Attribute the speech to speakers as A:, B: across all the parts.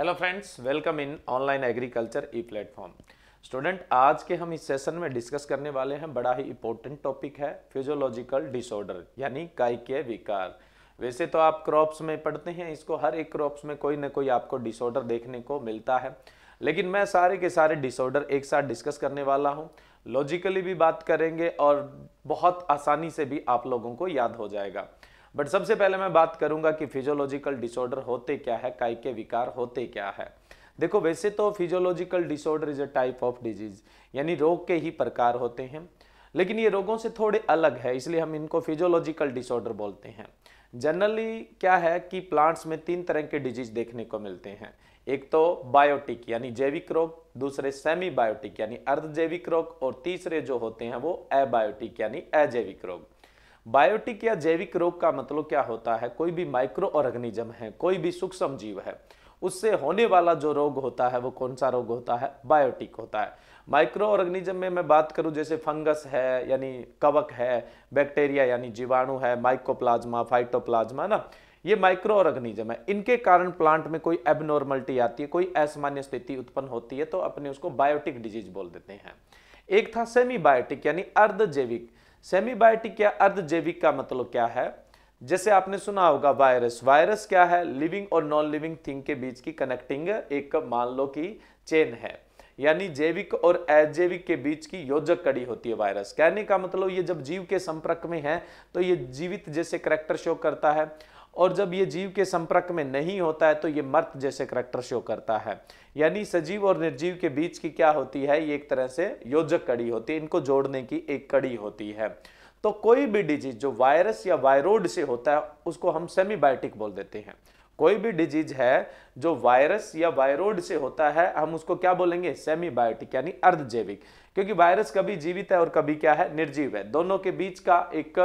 A: hello friends welcome in online agriculture e platform student आज के हम इस सेशन में डिस्कस करने वाले हैं बड़ा ही इंपॉर्टेंट टॉपिक है फिजियोलॉजिकल डिसऑर्डर यानी के विकार वैसे तो आप क्रॉप्स में पढ़ते हैं इसको हर एक क्रॉप्स में कोई ना कोई आपको डिसऑर्डर देखने को मिलता है लेकिन मैं सारे के सारे डिसऑर्डर एक साथ डिस्कस करने वाला हूँ लॉजिकली भी बात करेंगे और बहुत आसानी से भी आप लोगों को याद हो जाएगा बट सबसे पहले मैं बात करूंगा कि फिजियोलॉजिकल डिसऑर्डर होते क्या है काय के विकार होते क्या है देखो वैसे तो physiological disorder is a type of disease यानी रोग के ही प्रकार होते हैं लेकिन ये रोगों से थोड़े अलग है इसलिए हम इनको फिजियोलॉजिकल डिसऑर्डर बोलते हैं जनरली क्या है कि प्लांट्स में तीन तरह के डिजीज देखने को मिलते हैं एक तो बायोटिक यानी जैविक रोग दूसरे सेमी बायोटिक यानी अर्धजैविक रोग और तीसरे जो होते हैं वो अबायोटिक यानी अजैविक रोग बायोटिक या जैविक रोग का मतलब क्या होता है कोई भी माइक्रो ऑर्गेनिज्म है कोई भी सूक्ष्म जीव है उससे होने वाला जो रोग होता है वो कौन सा रोग होता है बायोटिक होता है माइक्रो ऑर्गेनिज्म में मैं बात करूं जैसे फंगस है यानी कवक है बैक्टीरिया यानी जीवाणु है माइकोप्लाज्मा फाइटोप्लाज्मा ना ये माइक्रो ऑर्गेनिज्म है इनके कारण प्लांट में कोई एबनॉर्मलिटी आती है कोई असामान्य स्थिति उत्पन्न होती है तो अपने उसको बायोटिक डिजीज बोल देते हैं एक था सेमी बायोटिक यानी अर्ध जैविक सेमीबायोटिक या अर्ध जैविक का मतलब क्या है जैसे आपने सुना होगा वायरस वायरस क्या है लिविंग और नॉन लिविंग थिंग के बीच की कनेक्टिंग एक मान लो कि चेन है यानी जैविक और अजैविक के बीच की योजक कड़ी होती है वायरस कहने का मतलब ये जब जीव के संपर्क में है तो ये जीवित जैसे करेक्टर शो करता है और जब ये जीव के संपर्क में नहीं होता है तो ये मर्त जैसे करेक्टर शो करता है यानी सजीव और निर्जीव के बीच की क्या होती है ये एक तरह से योजक कड़ी होती है इनको जोड़ने की एक कड़ी होती है तो कोई भी डिजीज जो वायरस या वायरोड से होता है उसको हम सेमीबायोटिक बोल देते हैं कोई भी डिजीज है जो वायरस या वायरोड से होता है हम उसको क्या बोलेंगे सेमीबायोटिक यानी अर्धजैविक क्योंकि वायरस कभी जीवित है और कभी क्या है निर्जीव है दोनों के बीच का एक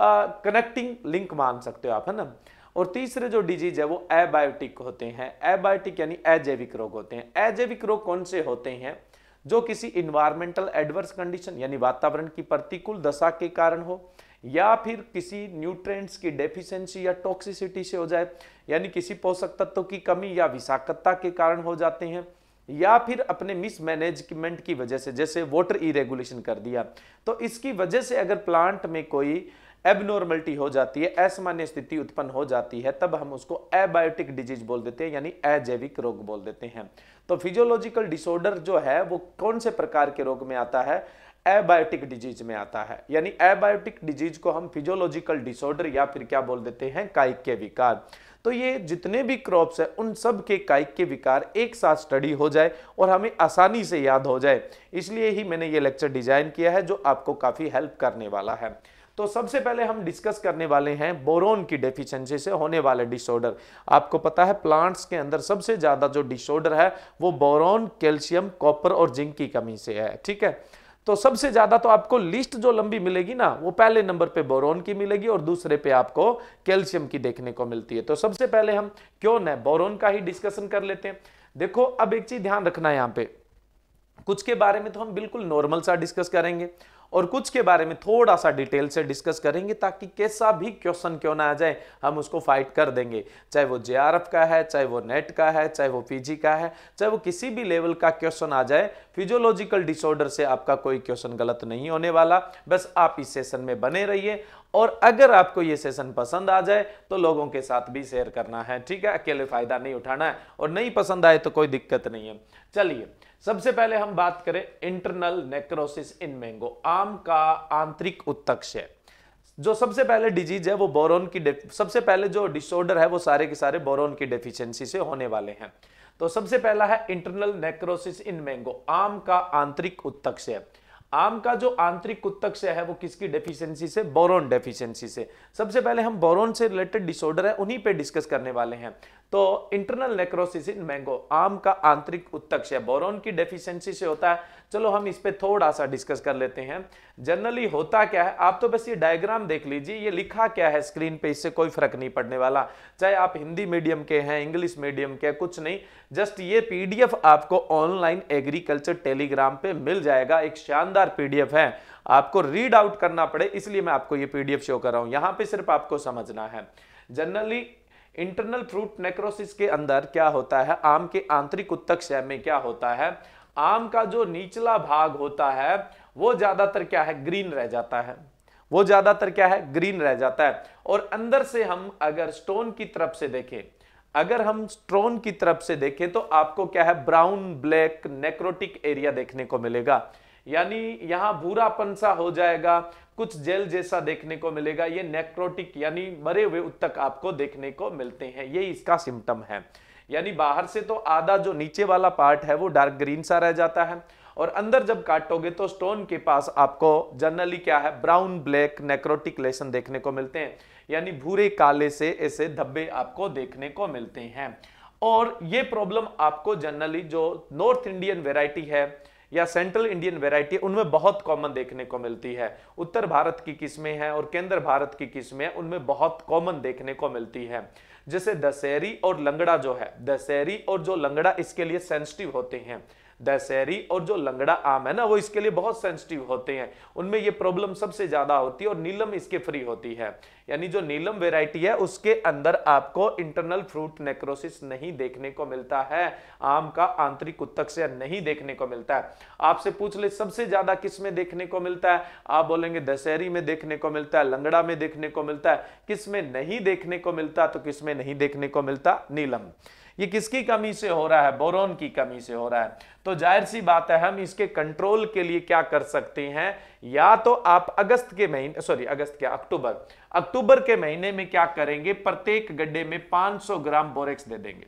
A: कनेक्टिंग लिंक मान सकते हो आप है ना और तीसरे जो डिजीज है वो एबायोटिक होते हैं एबायोटिक यानी अजैविक रोग होते हैं अजैविक रोग कौन से होते हैं जो किसी इन्वायरमेंटल एडवर्स कंडीशन यानी वातावरण की प्रतिकूल दशा के कारण हो या फिर किसी न्यूट्रिएंट्स की डेफिशिएंसी या टॉक्सिसिटी से हो जाए यानी किसी पोषक तत्व की कमी या विषाक्तता के कारण हो जाते हैं या फिर अपने मिसमैनेजमेंट की वजह से जैसे वाटर इरेगुलेशन कर दिया तो इसकी वजह से अगर प्लांट में कोई एबनॉर्मलिटी हो जाती है असामान्य स्थिति उत्पन्न हो जाती है तब हम उसको एबायोटिक डिजीज बोल देते हैं यानी अजैविक रोग बोल देते हैं तो फिजियोलॉजिकल डिसऑर्डर जो है वो कौन से प्रकार के रोग में आता है एबायोटिक डिजीज में आता है यानी एबायोटिक डिजीज को हम फिजियोलॉजिकल डिसऑर्डर या फिर क्या बोल देते हैं कायिक के विकार तो ये जितने भी क्रॉप्स हैं उन सब के कायिक के विकार एक साथ स्टडी हो जाए और हमें आसानी से याद हो जाए इसलिए ही मैंने ये लेक्चर डिजाइन किया है जो आपको काफ़ी हेल्प करने वाला है तो सबसे पहले हम डिस्कस करने वाले हैं बोरोन की डेफिशिएंसी से होने वाले डिसऑर्डर आपको पता है प्लांट्स के अंदर सबसे ज़्यादा जो डिसऑर्डर है वो बोरोन कैल्शियम कॉपर और जिंक की कमी से है ठीक है तो सबसे ज्यादा तो आपको लिस्ट जो लंबी मिलेगी ना वो पहले नंबर पे बोरोन की मिलेगी और दूसरे पे आपको कैल्शियम की देखने को मिलती है तो सबसे पहले हम क्यों ना बोरोन का ही डिस्कशन कर लेते हैं देखो अब एक चीज ध्यान रखना है यहां पर कुछ के बारे में तो हम बिल्कुल नॉर्मल सा डिस्कस करेंगे और कुछ के बारे में थोड़ा सा डिटेल से डिस्कस करेंगे ताकि कैसा भी क्वेश्चन क्यों ना आ जाए हम उसको फाइट कर देंगे चाहे वो जे का है चाहे वो नेट का है चाहे वो पीजी का है चाहे वो किसी भी लेवल का क्वेश्चन आ जाए फिजियोलॉजिकल डिसऑर्डर से आपका कोई क्वेश्चन गलत नहीं होने वाला बस आप इस सेशन में बने रहिए और अगर आपको ये सेशन पसंद आ जाए तो लोगों के साथ भी शेयर करना है ठीक है अकेले फायदा नहीं उठाना है और नहीं पसंद आए तो कोई दिक्कत नहीं है चलिए सबसे पहले हम बात करें इंटरनल नेक्रोसिस इन मैंगो आम का आंतरिक उत्तक्ष है जो सबसे पहले डिजीज है वो बोरोन की सबसे पहले जो डिसऑर्डर है वो सारे के सारे बोरोन की डेफिशिएंसी से होने वाले हैं तो सबसे पहला है इंटरनल नेक्रोसिस इन मैंगो आम का आंतरिक उत्तक्ष है आम का जो आंतरिक उत्तक्ष है वो किसकी डेफिशिएंसी से बोरोन डेफिशिएंसी से सबसे पहले हम बोरोन से रिलेटेड डिसऑर्डर है उन्हीं पे डिस्कस करने वाले हैं तो इंटरनल नेक्रोसिस इन मैंगो आम का आंतरिक उत्तक्ष है बोरोन की डेफिशिएंसी से होता है चलो हम इस पर थोड़ा सा डिस्कस कर लेते हैं जनरली होता क्या है आप तो बस ये डायग्राम देख लीजिए ये लिखा क्या है स्क्रीन पे इससे कोई फर्क नहीं पड़ने वाला चाहे आप हिंदी मीडियम के हैं इंग्लिश मीडियम के कुछ नहीं जस्ट ये पीडीएफ आपको ऑनलाइन एग्रीकल्चर टेलीग्राम पे मिल जाएगा एक शानदार पीडीएफ है आपको रीड आउट करना पड़े इसलिए मैं आपको ये पीडीएफ शो कर रहा हूं यहां पर सिर्फ आपको समझना है जनरली इंटरनल फ्रूट नेक्रोसिस के अंदर क्या होता है आम के आंतरिक उत्तक शय में क्या होता है आम का जो निचला भाग होता है वो ज्यादातर क्या है ग्रीन रह जाता है वो ज्यादातर क्या है ग्रीन रह जाता है और अंदर से हम अगर स्टोन की तरफ से देखें अगर हम स्टोन की तरफ से देखें तो आपको क्या है ब्राउन ब्लैक नेक्रोटिक एरिया देखने को मिलेगा यानी यहां भूरापन सा हो जाएगा कुछ जेल जैसा देखने को मिलेगा ये नेक्रोटिक यानी मरे हुए उत्तक आपको देखने को मिलते हैं ये इसका सिम्टम है यानी बाहर से तो आधा जो नीचे वाला पार्ट है वो डार्क ग्रीन सा रह जाता है और अंदर जब काटोगे तो स्टोन के पास आपको जनरली क्या है ब्राउन ब्लैक नेक्रोटिक लेसन देखने को मिलते हैं यानी भूरे काले से ऐसे धब्बे आपको देखने को मिलते हैं और ये प्रॉब्लम आपको जनरली जो नॉर्थ इंडियन वेराइटी है या सेंट्रल इंडियन वेराइटी उनमें बहुत कॉमन देखने को मिलती है उत्तर भारत की किस्में हैं और केंद्र भारत की किस्में उनमें बहुत कॉमन देखने को मिलती है जैसे दशहरी और लंगड़ा जो है दशहरी और जो लंगड़ा इसके लिए सेंसिटिव होते हैं दशहरी और जो लंगड़ा आम है ना वो इसके लिए बहुत सेंसिटिव होते हैं उनमें ये प्रॉब्लम सबसे ज्यादा होती है और नीलम इसके फ्री होती है यानी जो नीलम वेराइटी है उसके अंदर आपको इंटरनल फ्रूट नेक्रोसिस नहीं देखने को मिलता है आम का आंतरिक उत्तक से नहीं देखने को मिलता है आपसे पूछ ले सबसे ज्यादा किस में देखने को मिलता है आप बोलेंगे दशहरी में देखने को मिलता है लंगड़ा में देखने को मिलता है किस में नहीं देखने को मिलता तो किस में नहीं देखने को मिलता नीलम ये किसकी कमी से हो रहा है बोरोन की कमी से हो रहा है तो जाहिर सी बात है हम इसके कंट्रोल के लिए क्या कर सकते हैं या तो आप अगस्त के महीने सॉरी अगस्त क्या अक्टूबर अक्टूबर के महीने में क्या करेंगे प्रत्येक गड्ढे में 500 ग्राम बोरेक्स दे देंगे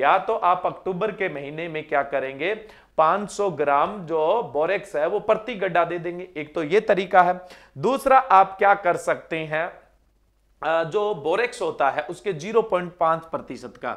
A: या तो आप अक्टूबर के महीने में क्या करेंगे 500 ग्राम जो बोरेक्स है वो प्रति गड्ढा दे देंगे एक तो ये तरीका है दूसरा आप क्या कर सकते हैं जो बोरेक्स होता है उसके 0.5 प्रतिशत का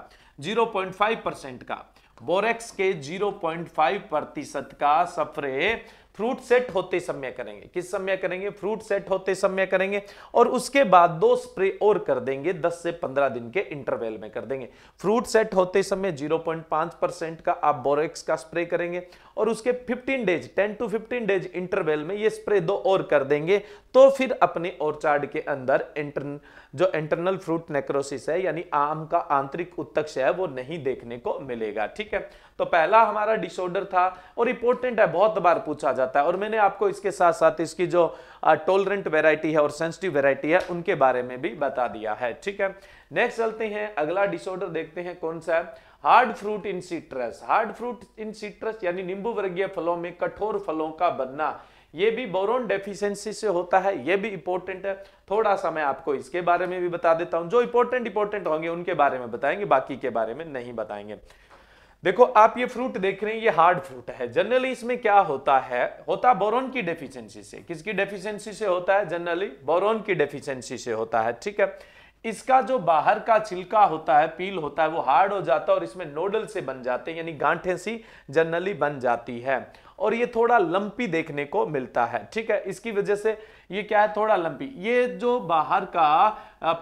A: 0.5 परसेंट का बोरेक्स के 0.5 प्रतिशत का सफरे फ्रूट सेट होते समय करेंगे किस समय करेंगे फ्रूट सेट होते समय करेंगे और उसके बाद दो स्प्रे और कर देंगे 10 से 15 दिन के इंटरवेल में कर देंगे फ्रूट सेट होते समय 0.5 परसेंट का आप बोरेक्स का स्प्रे करेंगे और उसके 15 डेज 10 टू 15 डेज इंटरवेल में ये स्प्रे दो और कर देंगे तो फिर अपने ऑर्चार्ड के अंदर इंटर जो इंटरनल फ्रूट नेक्रोसिस है यानी आम का आंतरिक उत्तक्ष है वो नहीं देखने को मिलेगा ठीक है तो पहला हमारा डिसऑर्डर था और इंपॉर्टेंट है बहुत बार पूछा जाता है और मैंने आपको इसके साथ साथ इसकी जो टोलरेंट वेराइटी है और सेंसिटिव वेराइटी है उनके बारे में भी बता दिया है ठीक है नेक्स्ट चलते हैं अगला डिसऑर्डर देखते हैं कौन सा है hard fruit in citrus hard fruit in citrus यानी नींबू वर्गीय फलों में कठोर फलों का बनना ये भी बोरोन डेफिशिएंसी से होता है ये भी इंपॉर्टेंट है थोड़ा सा मैं आपको इसके बारे में भी बता देता हूं जो इंपॉर्टेंट इंपॉर्टेंट होंगे उनके बारे में बताएंगे बाकी के बारे में नहीं बताएंगे देखो आप ये फ्रूट देख रहे हैं ये हार्ड फ्रूट है जनरली इसमें क्या होता है होता बोरोन की डेफिशिएंसी से किसकी डेफिशिएंसी से होता है जनरली बोरोन की डेफिशिएंसी से होता है ठीक है इसका जो बाहर का छिलका होता है पील होता है वो हार्ड हो जाता है और इसमें नोडल से बन जाते हैं यानी गांठें सी जनरली बन जाती है और ये थोड़ा लंपी देखने को मिलता है ठीक है इसकी वजह से ये क्या है थोड़ा लंपी ये जो बाहर का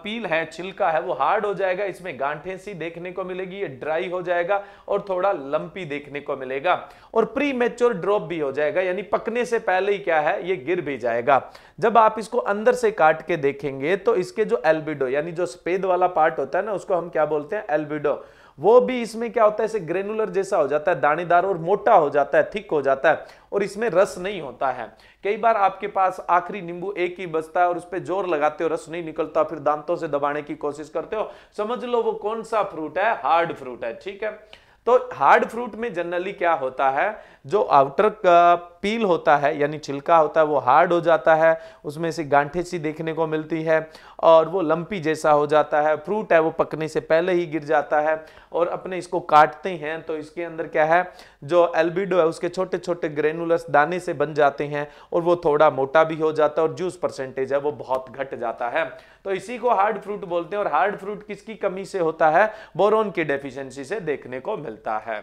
A: पील है छिलका है वो हार्ड हो जाएगा इसमें गांठे सी देखने को मिलेगी ये ड्राई हो जाएगा और थोड़ा लंपी देखने को मिलेगा और प्री मेच्योर ड्रॉप भी हो जाएगा यानी पकने से पहले ही क्या है ये गिर भी जाएगा जब आप इसको अंदर से काट के देखेंगे तो इसके जो एल्बिडो यानी जो सफेद वाला पार्ट होता है ना उसको हम क्या बोलते हैं एल्बिडो वो भी इसमें क्या होता है इसे ग्रेनुलर जैसा हो जाता है दानेदार और मोटा हो जाता है थिक हो जाता है और इसमें रस नहीं होता है कई बार आपके पास आखिरी नींबू एक ही बचता है और उस पर जोर लगाते हो रस नहीं निकलता फिर दांतों से दबाने की कोशिश करते हो समझ लो वो कौन सा फ्रूट है हार्ड फ्रूट है ठीक है तो हार्ड फ्रूट में जनरली क्या होता है जो आउटर का पील होता है यानी छिलका होता है वो हार्ड हो जाता है उसमें से गांठे सी देखने को मिलती है और वो लंपी जैसा हो जाता है फ्रूट है वो पकने से पहले ही गिर जाता है और अपने इसको काटते हैं तो इसके अंदर क्या है जो एल्बिडो है उसके छोटे छोटे ग्रेनुलस दाने से बन जाते हैं और वो थोड़ा मोटा भी हो जाता है और जूस परसेंटेज है वो बहुत घट जाता है तो इसी को हार्ड फ्रूट बोलते हैं और हार्ड फ्रूट किसकी कमी से होता है बोरोन की डेफिशेंसी से देखने को मिलता है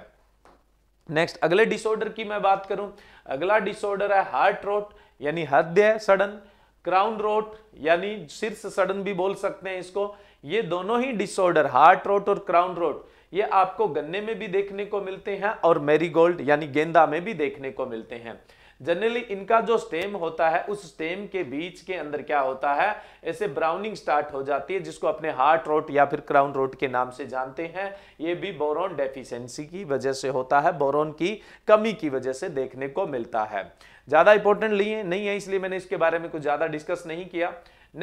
A: नेक्स्ट अगले डिसऑर्डर की मैं बात करूं अगला डिसऑर्डर है हार्ट रोट यानी हृदय सडन क्राउन रोट यानी शीर्ष सडन भी बोल सकते हैं इसको ये दोनों ही डिसऑर्डर हार्ट रोट और क्राउन रोट ये आपको गन्ने में भी देखने को मिलते हैं और मेरीगोल्ड यानी गेंदा में भी देखने को मिलते हैं जनरली इनका जो स्टेम होता है उस स्टेम के बीच के अंदर क्या होता है ऐसे ब्राउनिंग स्टार्ट हो जाती है जिसको अपने हार्ट रोट या फिर क्राउन रोट के नाम से जानते हैं ये भी बोरोन डेफिशिएंसी की वजह से होता है बोरोन की कमी की वजह से देखने को मिलता है ज़्यादा इंपॉर्टेंट लिए नहीं है इसलिए मैंने इसके बारे में कुछ ज़्यादा डिस्कस नहीं किया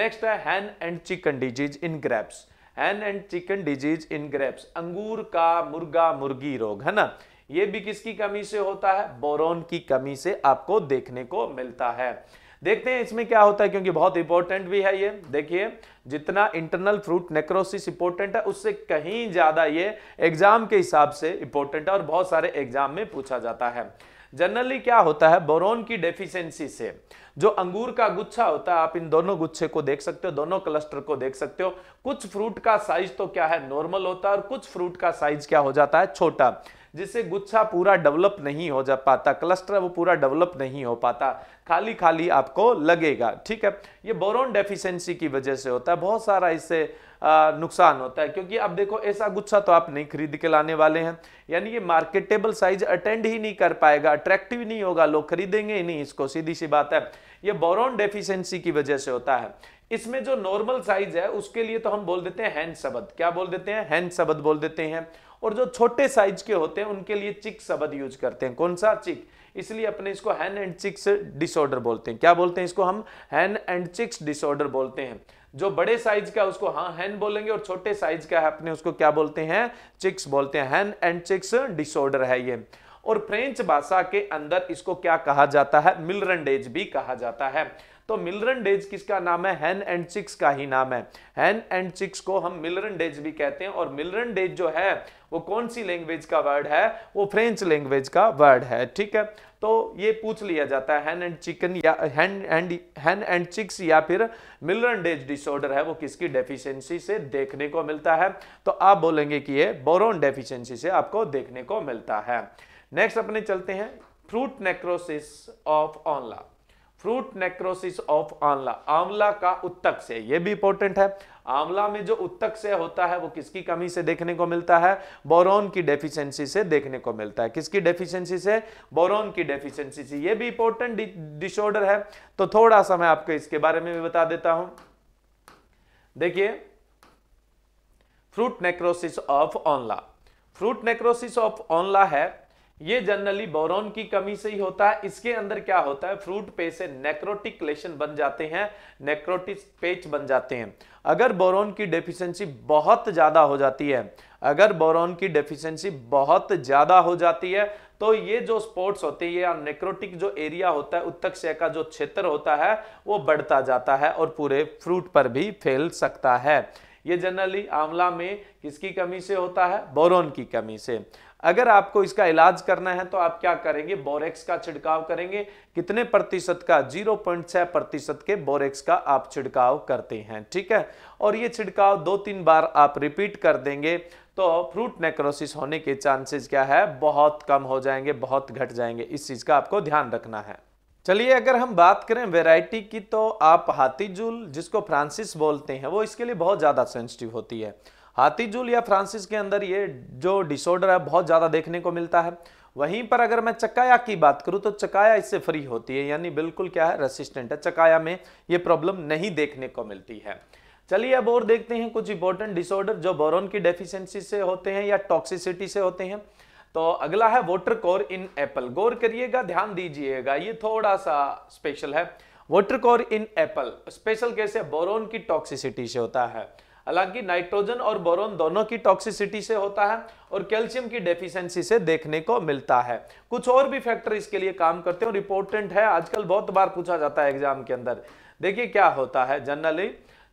A: नेक्स्ट है hen and chicken disease in grapes hen and chicken disease in grapes अंगूर का मुर्गा मुर्गी रोग है ना ये भी किसकी कमी से होता है बोरोन की कमी से आपको देखने को मिलता है देखते हैं इसमें क्या होता है क्योंकि बहुत इंपॉर्टेंट भी है ये देखिए जितना इंटरनल फ्रूट नेक्रोसिस इंपॉर्टेंट है उससे कहीं ज्यादा ये एग्जाम के हिसाब से इंपॉर्टेंट है और बहुत सारे एग्जाम में पूछा जाता है जनरली क्या होता है बोरोन की डेफिशिएंसी से जो अंगूर का गुच्छा होता है आप इन दोनों गुच्छे को देख सकते हो दोनों क्लस्टर को देख सकते हो कुछ फ्रूट का साइज तो क्या है नॉर्मल होता है और कुछ फ्रूट का साइज क्या हो जाता है छोटा जिससे गुच्छा पूरा डेवलप नहीं हो जा पाता क्लस्टर वो पूरा डेवलप नहीं हो पाता खाली खाली आपको लगेगा ठीक है ये बोरोन डेफिशिएंसी की वजह से होता है बहुत सारा इससे नुकसान होता है क्योंकि अब देखो ऐसा गुच्छा तो आप नहीं खरीद के लाने वाले हैं यानी ये मार्केटेबल साइज अटेंड ही नहीं कर पाएगा अट्रैक्टिव नहीं होगा लोग खरीदेंगे ही नहीं इसको सीधी सी बात है ये बोरोन डेफिशिएंसी की वजह से होता है इसमें जो नॉर्मल साइज है उसके लिए तो हम बोल देते हैं हैंड शब्द क्या बोल देते हैं हैंड शब्द बोल देते हैं और जो छोटे साइज के होते हैं उनके लिए चिक शब्द यूज करते हैं कौन सा चिक इसलिए अपने इसको हैन एंड चिक्स डिसऑर्डर बोलते हैं क्या बोलते हैं इसको हम हैन एंड चिक्स डिसऑर्डर बोलते हैं जो बड़े साइज का उसको हाँ हैन बोलेंगे और छोटे साइज का है अपने उसको क्या बोलते हैं चिक्स बोलते हैं हैन एंड चिक्स डिसऑर्डर है ये और फ्रेंच भाषा के अंदर इसको क्या कहा जाता है मिलरन डेज भी कहा जाता है तो मिलरन डेज किसका नाम है हैन एंड चिक्स का ही नाम है हैन एंड चिक्स को हम मिलरन डेज भी कहते हैं और मिलरन डेज जो है वो कौन सी लैंग्वेज का वर्ड है वो फ्रेंच लैंग्वेज का वर्ड है ठीक है तो ये पूछ लिया जाता है हैन एंड चिकन या hen and hen and chicks या फिर मिलरन डेज डिसऑर्डर है वो किसकी डेफिशिएंसी से देखने को मिलता है तो आप बोलेंगे कि ये बोरोन डेफिशिएंसी से आपको देखने को मिलता है नेक्स्ट अपने चलते हैं fruit necrosis of aonla fruit necrosis of aonla आंवला का उत्तक से यह भी इंपॉर्टेंट है आंवला में जो उत्तक से होता है वो किसकी कमी से देखने को मिलता है बोरोन की डेफिशिएंसी से देखने को मिलता है किसकी डेफिशिएंसी से बोरोन की डेफिशिएंसी से ये भी इंपॉर्टेंट डिसऑर्डर है तो थोड़ा सा मैं आपको इसके बारे में भी बता देता हूं देखिए fruit necrosis of aonla fruit necrosis of aonla है ये जनरली बोरोन की कमी से ही होता है इसके अंदर क्या होता है फ्रूट पे से नेक्रोटिक लेशन बन जाते हैं नेक्रोटिक पेच बन जाते हैं अगर बोरोन की डेफिशिएंसी बहुत ज़्यादा हो जाती है अगर बोरोन की डेफिशिएंसी बहुत ज़्यादा हो जाती है तो ये जो स्पोर्ट्स होते हैं या नेक्रोटिक जो एरिया होता है उत्तक से का जो क्षेत्र होता है वो बढ़ता जाता है और पूरे फ्रूट पर भी फैल सकता है ये जनरली आंवला में किसकी कमी से होता है बोरोन की कमी से अगर आपको इसका इलाज करना है तो आप क्या करेंगे बोरेक्स का छिड़काव करेंगे कितने प्रतिशत का 0.6 प्रतिशत के बोरेक्स का आप छिड़काव करते हैं ठीक है और ये छिड़काव दो तीन बार आप रिपीट कर देंगे तो फ्रूट नेक्रोसिस होने के चांसेस क्या है बहुत कम हो जाएंगे बहुत घट जाएंगे इस चीज़ का आपको ध्यान रखना है चलिए अगर हम बात करें वेराइटी की तो आप हाथीजूल जिसको फ्रांसिस बोलते हैं वो इसके लिए बहुत ज़्यादा सेंसिटिव होती है हाथीजूल या फ्रांसिस के अंदर ये जो डिसऑर्डर है बहुत ज़्यादा देखने को मिलता है वहीं पर अगर मैं चकाया की बात करूं तो चकाया इससे फ्री होती है यानी बिल्कुल क्या है रेसिस्टेंट है चकाया में ये प्रॉब्लम नहीं देखने को मिलती है चलिए अब और देखते हैं कुछ इंपॉर्टेंट डिसऑर्डर जो बोरोन की डेफिशिएंसी से होते हैं या टॉक्सिसिटी से होते हैं तो अगला है वोटर कोर इन एप्पल गौर करिएगा ध्यान दीजिएगा ये थोड़ा सा स्पेशल है water core in apple special कैसे बोरोन की टॉक्सिसिटी से होता है हालांकि नाइट्रोजन और बोरोन दोनों की टॉक्सिसिटी से होता है और कैल्शियम की डेफिशिएंसी से देखने को मिलता है कुछ और भी फैक्टर इसके लिए काम करते हैं और इंपॉर्टेंट है आजकल बहुत बार पूछा जाता है एग्जाम के अंदर देखिए क्या होता है जनरली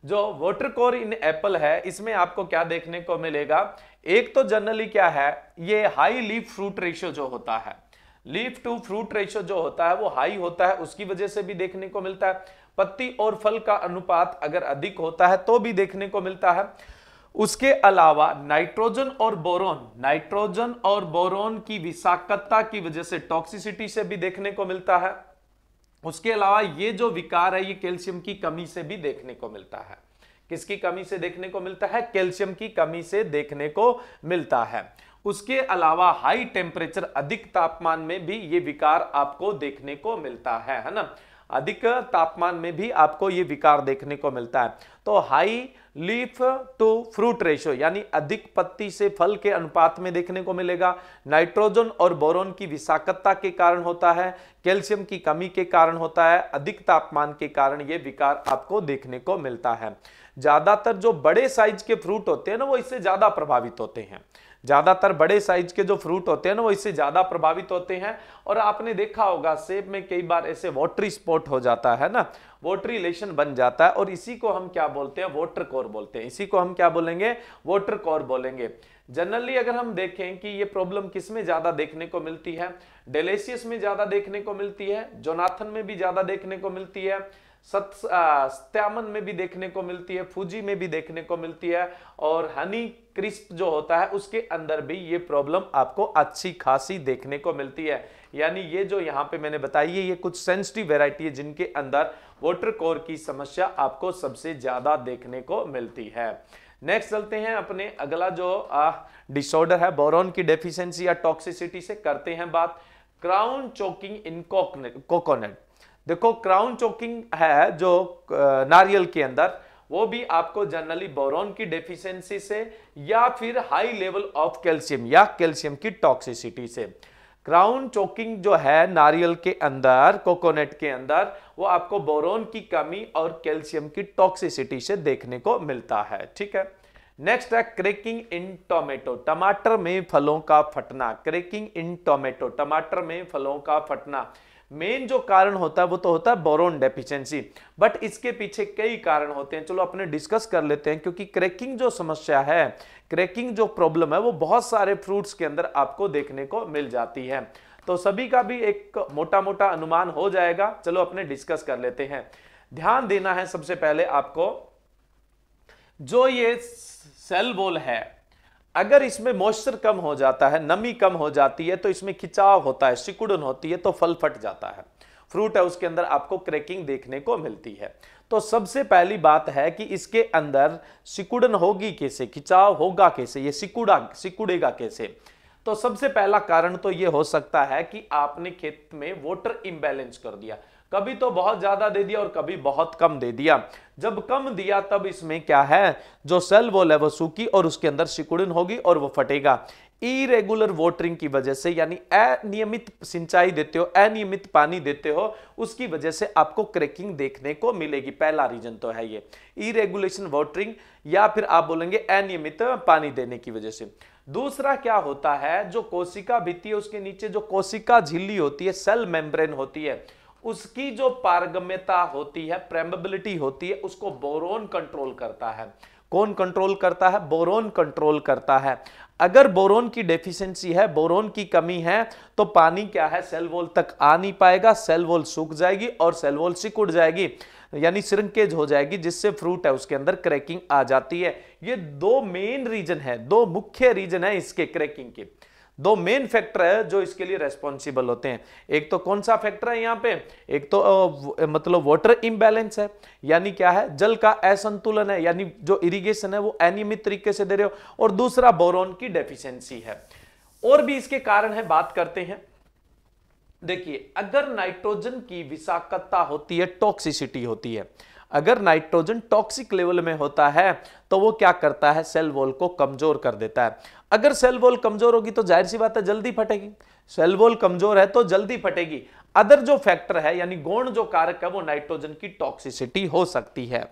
A: जो वॉटर कोर इन एप्पल है इसमें आपको क्या देखने को मिलेगा एक तो जनरली क्या है ये हाई लीफ फ्रूट रेशियो जो होता है लीफ टू फ्रूट रेशियो जो होता है वो हाई होता है उसकी वजह से भी देखने को मिलता है पत्ती और फल का अनुपात अगर अधिक होता है तो भी देखने को मिलता है उसके अलावा नाइट्रोजन और बोरोन नाइट्रोजन और बोरोन की विषाक्तता की वजह से टॉक्सिसिटी से भी देखने को मिलता है उसके अलावा ये जो विकार है ये कैल्शियम की कमी से भी देखने को मिलता है किसकी कमी से देखने को मिलता है कैल्शियम की कमी से देखने को मिलता है उसके अलावा हाई टेम्परेचर अधिक तापमान में भी ये विकार आपको देखने को मिलता है है ना अधिक तापमान में भी आपको ये विकार देखने को मिलता है तो high leaf to fruit ratio यानी अधिक पत्ती से फल के अनुपात में देखने को मिलेगा नाइट्रोजन और बोरोन की विषाक्तता के कारण होता है कैल्शियम की कमी के कारण होता है अधिक तापमान के कारण ये विकार आपको देखने को मिलता है ज्यादातर जो बड़े साइज के फ्रूट होते हैं ना वो इससे ज्यादा प्रभावित होते हैं ज़्यादातर बड़े साइज के जो फ्रूट होते हैं ना वो इससे ज़्यादा प्रभावित होते हैं और आपने देखा होगा सेब में कई बार ऐसे वॉटरी स्पॉट हो जाता है ना वोटर लेशन बन जाता है और इसी को हम क्या बोलते हैं वोटर कोर बोलते हैं इसी को हम क्या बोलेंगे वोटर कोर बोलेंगे जनरली अगर हम देखें कि ये प्रॉब्लम किस में ज्यादा देखने को मिलती है डेलेसियस में ज्यादा देखने को मिलती है जोनाथन में भी ज्यादा देखने को मिलती है सत्यामन में भी देखने को मिलती है फूजी में भी देखने को मिलती है और हनी क्रिस्प जो होता है उसके अंदर भी ये प्रॉब्लम आपको अच्छी खासी देखने को मिलती है यानी ये जो यहाँ पे मैंने बताई है ये कुछ सेंसिटिव वेराइटी है जिनके अंदर वाटर कोर की समस्या आपको सबसे ज़्यादा देखने को मिलती है नेक्स्ट चलते हैं अपने अगला जो डिसऑर्डर है बोरॉन की डेफिशिएंसी या टॉक्सिसिटी से करते हैं बात क्राउन चोकिंग इन कोकोनट देखो क्राउन चोकिंग है जो नारियल के अंदर वो भी आपको जनरली बोरोन की डेफिशिएंसी से या फिर हाई लेवल ऑफ कैल्शियम या कैल्शियम की टॉक्सिसिटी से क्राउन चोकिंग जो है नारियल के अंदर कोकोनट के अंदर वो आपको बोरोन की कमी और कैल्शियम की टॉक्सिसिटी से देखने को मिलता है ठीक है नेक्स्ट है क्रेकिंग इन टोमेटो टमाटर में फलों का फटना क्रेकिंग इन टोमेटो टमाटर में फलों का फटना मेन जो कारण होता है वो तो होता है बोरोन डेफिशिएंसी बट इसके पीछे कई कारण होते हैं चलो अपने डिस्कस कर लेते हैं क्योंकि क्रैकिंग जो समस्या है क्रैकिंग जो प्रॉब्लम है वो बहुत सारे फ्रूट्स के अंदर आपको देखने को मिल जाती है तो सभी का भी एक मोटा मोटा अनुमान हो जाएगा चलो अपने डिस्कस कर लेते हैं ध्यान देना है सबसे पहले आपको जो ये सेल बोल है अगर इसमें मॉइस्चर कम हो जाता है नमी कम हो जाती है तो इसमें खिंचाव होता है सिकुड़न होती है तो फल फट जाता है फ्रूट है उसके अंदर आपको क्रैकिंग देखने को मिलती है तो सबसे पहली बात है कि इसके अंदर सिकुड़न होगी कैसे खिंचाव होगा कैसे ये सिकुड़ा सिकुड़ेगा कैसे तो सबसे पहला कारण तो ये हो सकता है कि आपने खेत में वाटर इम्बैलेंस कर दिया कभी तो बहुत ज्यादा दे दिया और कभी बहुत कम दे दिया जब कम दिया तब इसमें क्या है जो सेल वो सूखी और उसके अंदर सिकुड़न होगी और वो फटेगा इरेगुलर वोटरिंग की वजह से यानी अनियमित सिंचाई देते हो अनियमित पानी देते हो उसकी वजह से आपको क्रैकिंग देखने को मिलेगी पहला रीजन तो है ये इरेगुलेशन वोटरिंग या फिर आप बोलेंगे अनियमित पानी देने की वजह से दूसरा क्या होता है जो कोशिका भित्ती है उसके नीचे जो कोशिका झिल्ली होती है सेल मेम्ब्रेन होती है उसकी जो पारगम्यता होती है प्रेमेबिलिटी होती है उसको बोरोन कंट्रोल करता है कौन कंट्रोल करता है बोरोन कंट्रोल करता है अगर बोरोन की डेफिशिएंसी है बोरोन की कमी है तो पानी क्या है सेल वॉल तक आ नहीं पाएगा सेल वॉल सूख जाएगी और सेल वॉल सिकुड़ जाएगी यानी सिरंकेज हो जाएगी जिससे फ्रूट है उसके अंदर क्रैकिंग आ जाती है ये दो मेन रीजन है दो मुख्य रीजन है इसके क्रैकिंग के दो मेन फैक्टर है जो इसके लिए रेस्पॉन्सिबल होते हैं एक तो कौन सा फैक्टर है यहाँ पे एक तो आ, मतलब वाटर इम्बैलेंस है यानी क्या है जल का असंतुलन है यानी जो इरिगेशन है वो अनियमित तरीके से दे रहे हो और दूसरा बोरोन की डेफिशिएंसी है और भी इसके कारण है बात करते हैं देखिए अगर नाइट्रोजन की विषाक्तता होती है टॉक्सिसिटी होती है अगर नाइट्रोजन टॉक्सिक लेवल में होता है तो वो क्या करता है सेल वॉल को कमजोर कर देता है अगर सेल वॉल कमजोर होगी तो जाहिर सी बात है जल्दी फटेगी सेल वॉल कमजोर है तो जल्दी फटेगी अदर जो फैक्टर है यानी गौण जो कारक है वो नाइट्रोजन की टॉक्सिसिटी हो सकती है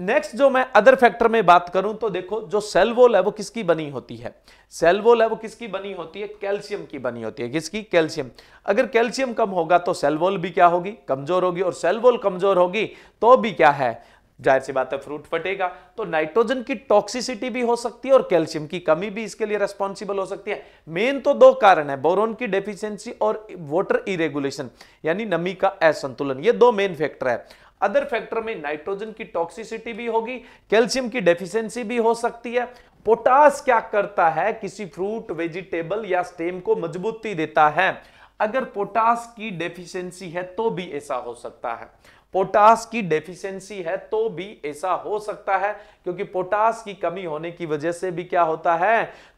A: नेक्स्ट जो मैं अदर फैक्टर में बात करूं तो देखो जो सेल वॉल है वो किसकी बनी होती है सेल वॉल है वो किसकी बनी होती है कैल्शियम की बनी होती है किसकी कैल्शियम अगर कैल्शियम कम होगा तो सेल वॉल भी क्या होगी कमजोर होगी और सेल वॉल कमजोर होगी तो भी क्या है जाहिर सी बात है फ्रूट फटेगा तो नाइट्रोजन की टॉक्सिसिटी भी हो सकती है और कैल्शियम की कमी भी इसके लिए रेस्पॉन्सिबल हो सकती है मेन तो दो कारण है बोरोन की डेफिशिएंसी और वाटर इरेगुलेशन यानी नमी का असंतुलन ये दो मेन फैक्टर है अदर फैक्टर में नाइट्रोजन की टॉक्सिसिटी भी होगी कैल्शियम की डेफिशिएंसी भी हो सकती है पोटास क्या करता है किसी फ्रूट वेजिटेबल या स्टेम को मजबूती देता है अगर पोटास की डेफिशिएंसी है तो भी ऐसा हो सकता है पोटास की डेफिशिएंसी है तो भी ऐसा हो सकता है क्योंकि पोटास की कमी होने की वजह से भी क्या होता है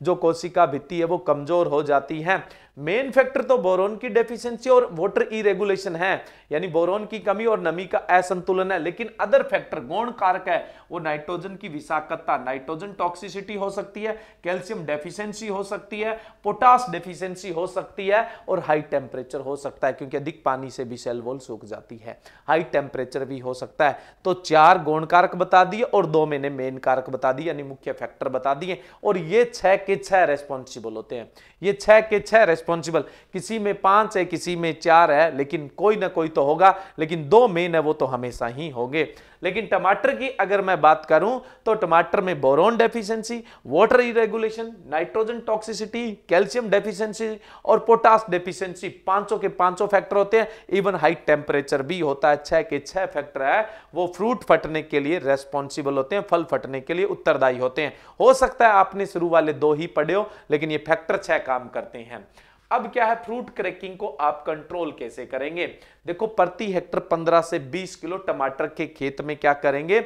A: जो कोशिका भित्ति है वो कमजोर हो जाती है मेन फैक्टर तो बोरोन की डेफिशिएंसी और वाटर इरेगुलेशन है यानी बोरोन की कमी और नमी का असंतुलन है लेकिन अदर फैक्टर गौण कारक है वो नाइट्रोजन की विषाकता नाइट्रोजन टॉक्सिसिटी हो सकती है कैल्शियम डेफिशिएंसी हो सकती है पोटास डेफिशिएंसी हो सकती है और हाई टेम्परेचर हो सकता है क्योंकि अधिक पानी से भी सेल वॉल सूख जाती है हाई टेम्परेचर भी हो सकता है तो चार गौण कारक बता दिए और दो मैंने मेन कारक बता दिए यानी मुख्य फैक्टर बता दिए और ये छह के छह रेस्पॉन्सिबल होते हैं ये छह के छह रेस्पॉन्सिबल किसी में पांच है किसी में चार है लेकिन कोई ना कोई तो होगा लेकिन दो मेन है वो तो हमेशा ही होंगे लेकिन टमाटर की अगर मैं बात करूं तो टमाटर में boron deficiency water irregulation nitrogen toxicity calcium deficiency और पोटास डेफिशिएंसी पांचों के पांचों फैक्टर होते हैं इवन हाई टेम्परेचर भी होता है छह के छह फैक्टर है वो फ्रूट फटने के लिए रेस्पॉन्सिबल होते हैं फल फटने के लिए उत्तरदायी होते हैं हो सकता है आपने शुरू वाले दो ही पढ़े हो लेकिन ये फैक्टर छह काम करते हैं अब क्या है फ्रूट क्रैकिंग को आप कंट्रोल कैसे करेंगे देखो प्रति हेक्टर 15 से 20 किलो टमाटर के खेत में क्या करेंगे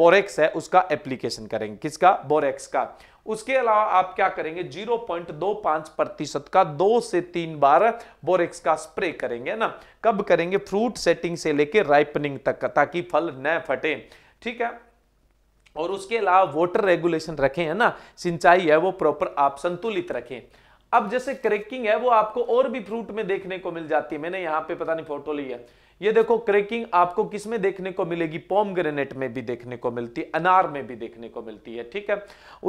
A: बोरेक्स है उसका एप्लीकेशन करेंगे किसका बोरेक्स का उसके अलावा आप क्या करेंगे 0.25 प्रतिशत का दो से तीन बार बोरेक्स का स्प्रे करेंगे ना कब करेंगे फ्रूट सेटिंग से लेके राइपनिंग तक ताकि फल न फटे ठीक है और उसके अलावा वाटर रेगुलेशन रखें है ना सिंचाई है वो प्रॉपर आप संतुलित रखें अब जैसे क्रेकिंग है वो आपको और भी फ्रूट में देखने को मिल जाती है मैंने यहां पे पता नहीं फोटो ली है ये देखो क्रेकिंग आपको किस में देखने को मिलेगी पॉम ग्रेनेट में भी देखने को मिलती है अनार में भी देखने को मिलती है ठीक है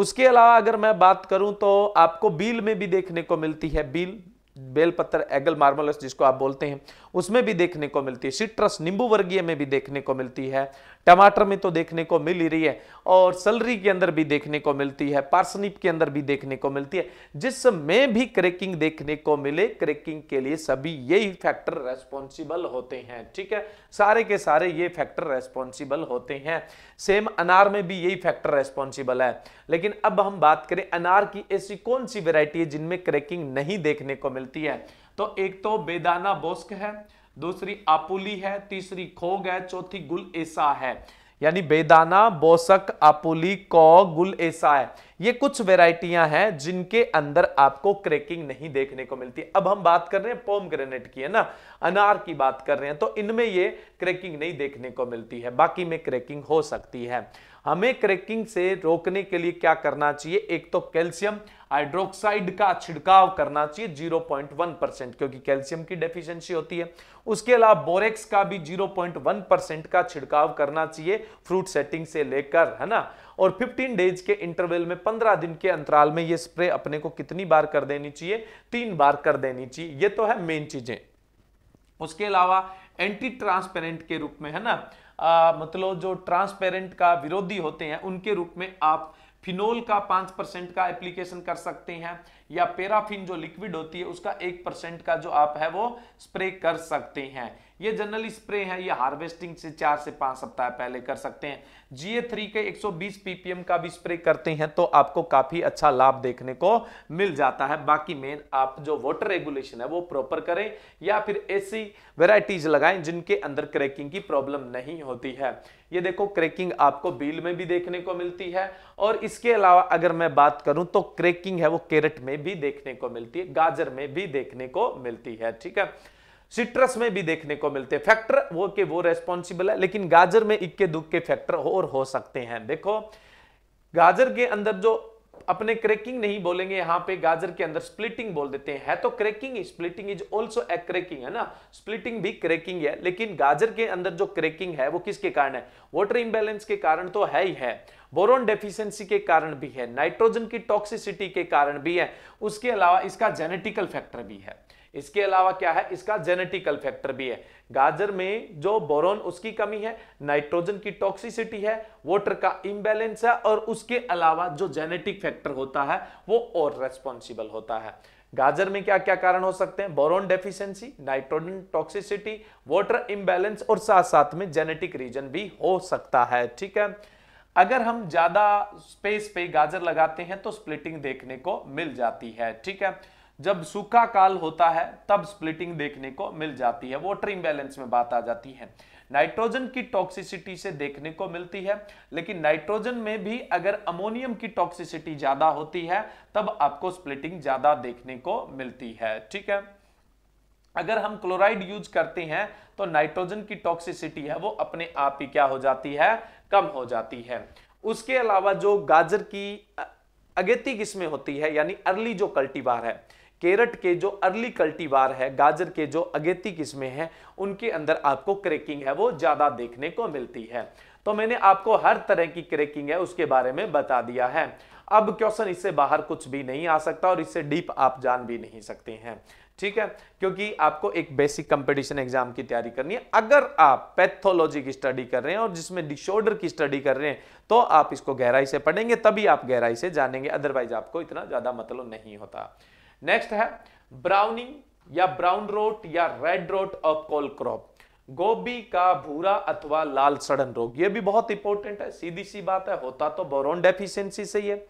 A: उसके अलावा अगर मैं बात करूं तो आपको बील में भी देखने को मिलती है बील बेल पत्थर एगल मार्मोलस जिसको आप बोलते हैं उसमें भी देखने को मिलती है सिट्रस नींबू वर्गीय में भी देखने को मिलती है टमाटर में तो देखने को मिल ही रही है और सलरी के अंदर भी देखने को मिलती है पार्सनिप के अंदर भी देखने को मिलती है जिसमें भी क्रेकिंग देखने को मिले क्रेकिंग के लिए सभी यही फैक्टर रेस्पॉन्सिबल होते हैं ठीक है सारे के सारे ये फैक्टर रेस्पॉन्सिबल होते हैं सेम अनार में भी यही फैक्टर रेस्पॉन्सिबल है लेकिन अब हम बात करें अनार की ऐसी कौन सी वेराइटी है जिनमें क्रेकिंग नहीं देखने को मिलती है तो एक तो बेदाना बोस्क है दूसरी आपुली है तीसरी खोग है चौथी गुल ऐसा है यानी बेदाना बोसक आपुली कौ गुल ऐसा है ये कुछ वेराइटियां हैं जिनके अंदर आपको क्रैकिंग नहीं देखने को मिलती अब हम बात कर रहे हैं पोम ग्रेनेट की है ना अनार की बात कर रहे हैं तो इनमें ये क्रैकिंग नहीं देखने को मिलती है बाकी में क्रैकिंग हो सकती है हमें क्रैकिंग से रोकने के लिए क्या करना चाहिए एक तो कैल्शियम हाइड्रोक्साइड का छिड़काव करना चाहिए 0.1 परसेंट क्योंकि कैल्शियम की डेफिशिएंसी होती है उसके अलावा बोरेक्स का भी 0.1 परसेंट का छिड़काव करना चाहिए फ्रूट सेटिंग से लेकर है ना और 15 डेज के इंटरवल में 15 दिन के अंतराल में ये स्प्रे अपने को कितनी बार कर देनी चाहिए तीन बार कर देनी चाहिए ये तो है मेन चीजें उसके अलावा एंटी ट्रांसपेरेंट के रूप में है ना आ, मतलब जो ट्रांसपेरेंट का विरोधी होते हैं उनके रूप में आप फिनोल का पांच परसेंट का एप्लीकेशन कर सकते हैं या पेराफिन जो लिक्विड होती है उसका एक परसेंट का जो आप है वो स्प्रे कर सकते हैं ये जनरल स्प्रे है ये हार्वेस्टिंग से चार से पांच सप्ताह पहले कर सकते हैं जीए थ्री के 120 पीपीएम का भी स्प्रे करते हैं तो आपको काफी अच्छा लाभ देखने को मिल जाता है बाकी मेन आप जो वाटर रेगुलेशन है वो प्रॉपर करें या फिर ऐसी वेराइटीज लगाएं जिनके अंदर क्रैकिंग की प्रॉब्लम नहीं होती है ये देखो क्रैकिंग आपको बिल में भी देखने को मिलती है और इसके अलावा अगर मैं बात करूं तो क्रैकिंग है वो कैरेट में भी देखने को मिलती है गाजर में भी देखने को मिलती है ठीक है सिट्रस में भी देखने को मिलते हैं फैक्टर वो के वो रेस्पॉन्सिबल है लेकिन गाजर में इक्के दुख के फैक्टर और हो सकते हैं देखो गाजर के अंदर जो अपने क्रैकिंग नहीं बोलेंगे यहां पे गाजर के अंदर स्प्लिटिंग बोल देते हैं है तो cracking splitting is also a cracking है ना स्प्लिटिंग भी क्रैकिंग है लेकिन गाजर के अंदर जो क्रैकिंग है वो किसके कारण है वाटर इम्बेलेंस के कारण तो है ही है बोरोन डेफिशिएंसी के कारण भी है नाइट्रोजन की टॉक्सिसिटी के कारण भी है उसके अलावा इसका जेनेटिकल फैक्टर भी है इसके अलावा क्या है इसका जेनेटिकल फैक्टर भी है गाजर में जो बोरोन उसकी कमी है नाइट्रोजन की टॉक्सिसिटी है वाटर का इम्बैलेंस है और उसके अलावा जो जेनेटिक फैक्टर होता है वो और रेस्पॉन्सिबल होता है गाजर में क्या क्या कारण हो सकते हैं boron deficiency nitrogen toxicity water imbalance और साथ साथ में जेनेटिक रीजन भी हो सकता है ठीक है अगर हम ज्यादा स्पेस पे गाजर लगाते हैं तो स्प्लिटिंग देखने को मिल जाती है ठीक है जब सूखा काल होता है तब स्प्लिटिंग देखने को मिल जाती है वाटर इम्बैलेंस में बात आ जाती है नाइट्रोजन की टॉक्सिसिटी से देखने को मिलती है लेकिन नाइट्रोजन में भी अगर अमोनियम की टॉक्सिसिटी ज्यादा होती है तब आपको स्प्लिटिंग ज्यादा देखने को मिलती है ठीक है अगर हम क्लोराइड यूज करते हैं तो नाइट्रोजन की टॉक्सिसिटी है वो अपने आप ही क्या हो जाती है कम हो जाती है उसके अलावा जो गाजर की अगेती किस्में होती है यानी अर्ली जो कल्टीवार है केरट के जो अर्ली कल्टीवार है गाजर के जो अगेती किस्में हैं उनके अंदर आपको क्रेकिंग है वो ज़्यादा देखने को मिलती है तो मैंने आपको हर तरह की क्रेकिंग है उसके बारे में बता दिया है अब क्वेश्चन इससे बाहर कुछ भी नहीं आ सकता और इससे डीप आप जान भी नहीं सकते हैं ठीक है क्योंकि आपको एक बेसिक कंपटीशन एग्जाम की तैयारी करनी है अगर आप पैथोलॉजी की स्टडी कर रहे हैं और जिसमें डिसऑर्डर की स्टडी कर रहे हैं तो आप इसको गहराई से पढ़ेंगे तभी आप गहराई से जानेंगे अदरवाइज आपको इतना ज़्यादा मतलब नहीं होता नेक्स्ट है ब्राउनिंग या ब्राउन रोट या रेड रोट कोल क्रॉप गोभी का भूरा अथवा लाल सड़न रोग ये भी बहुत इंपॉर्टेंट है सीधी सी बात है होता तो बोरोन डेफिशिएंसी से ही है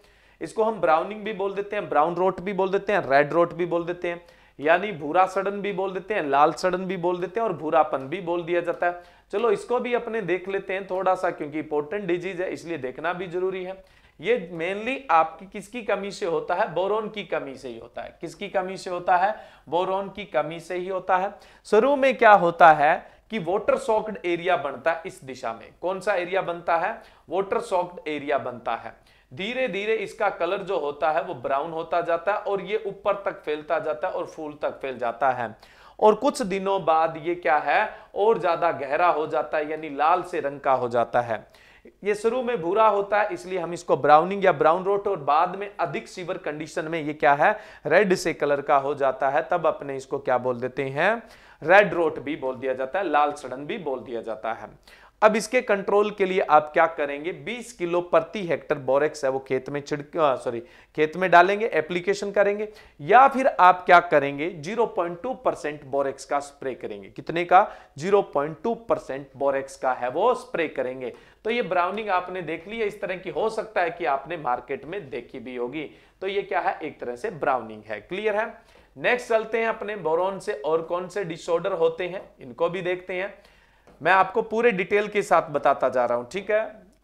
A: इसको हम ब्राउनिंग भी बोल देते हैं ब्राउन रोट भी बोल देते हैं रेड रोट भी बोल देते हैं यानी भूरा सड़न भी बोल देते हैं लाल सड़न भी बोल देते हैं और भूरापन भी बोल दिया जाता है चलो इसको भी अपने देख लेते हैं थोड़ा सा क्योंकि इंपोर्टेंट डिजीज है इसलिए देखना भी जरूरी है ये मेनली आपकी किसकी कमी से होता है बोरोन की कमी से ही होता है किसकी कमी से होता है बोरोन की कमी से ही होता है शुरू में क्या होता है कि वाटर सॉक्ड एरिया बनता है इस दिशा में कौन सा एरिया बनता है वोटर सॉक्ड एरिया बनता है धीरे धीरे इसका कलर जो होता है वो ब्राउन होता जाता है और ये ऊपर तक फैलता जाता है और फूल तक फैल जाता है और कुछ दिनों बाद ये क्या है और ज्यादा गहरा हो जाता है यानी लाल से रंग का हो जाता है ये शुरू में भूरा होता है इसलिए हम इसको ब्राउनिंग या ब्राउन रोट और बाद में अधिक सीवर कंडीशन में ये क्या है रेड से कलर का हो जाता है तब अपने इसको क्या बोल देते हैं रेड रोट भी बोल दिया जाता है लाल सड़न भी बोल दिया जाता है अब इसके कंट्रोल के लिए आप क्या करेंगे 20 किलो प्रति हेक्टर बोरेक्स है वो खेत में छिड़क सॉरी खेत में डालेंगे एप्लीकेशन करेंगे या फिर आप क्या करेंगे 0.2 परसेंट बोरेक्स का स्प्रे करेंगे कितने का 0.2 परसेंट बोरेक्स का है वो स्प्रे करेंगे तो ये ब्राउनिंग आपने देख ली है इस तरह की हो सकता है कि आपने मार्केट में देखी भी होगी तो ये क्या है एक तरह से ब्राउनिंग है क्लियर है नेक्स्ट चलते हैं अपने बोरोन से और कौन से डिसऑर्डर होते हैं इनको भी देखते हैं मैं आपको पूरे डिटेल के साथ बताता जा रहा हूं ठीक है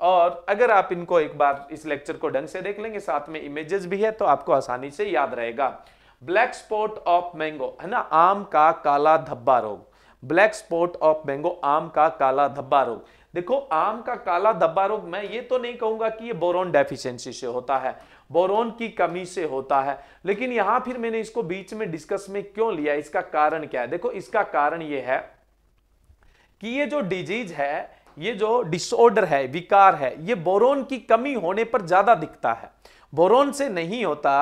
A: और अगर आप इनको एक बार इस लेक्चर को ढंग से देख लेंगे साथ में इमेजेस भी है तो आपको आसानी से याद रहेगा ब्लैक स्पॉट ऑफ मैंगो है ना आम का काला धब्बा रोग ब्लैक स्पॉट ऑफ मैंगो आम का काला धब्बा रोग देखो आम का काला धब्बा रोग मैं ये तो नहीं कहूंगा कि ये बोरोन डेफिशिएंसी से होता है बोरोन की कमी से होता है लेकिन यहां फिर मैंने इसको बीच में डिस्कस में क्यों लिया इसका कारण क्या है देखो इसका कारण ये है कि ये जो डिजीज है ये जो डिसऑर्डर है विकार है ये बोरोन की कमी होने पर ज़्यादा दिखता है बोरोन से नहीं होता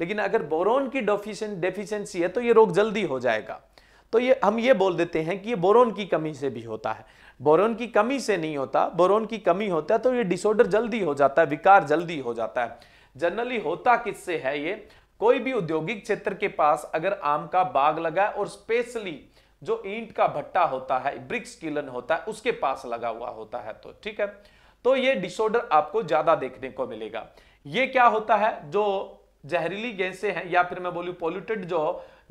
A: लेकिन अगर बोरोन की डेफिशिएंट डेफिशिएंसी है तो ये रोग जल्दी हो जाएगा तो ये हम ये बोल देते हैं कि ये बोरोन की कमी से भी होता है बोरोन की कमी से नहीं होता बोरोन की कमी होता है तो ये डिसऑर्डर जल्दी हो जाता है विकार जल्दी हो जाता है जनरली होता किससे है ये कोई भी औद्योगिक क्षेत्र के पास अगर आम का बाग लगा और स्पेशली जो ईंट का भट्टा होता है ब्रिक्स किलन होता है उसके पास लगा हुआ होता है तो ठीक है तो ये डिसऑर्डर आपको ज्यादा देखने को मिलेगा ये क्या होता है जो जहरीली गैसे हैं या फिर मैं बोलू पोल्यूटेड जो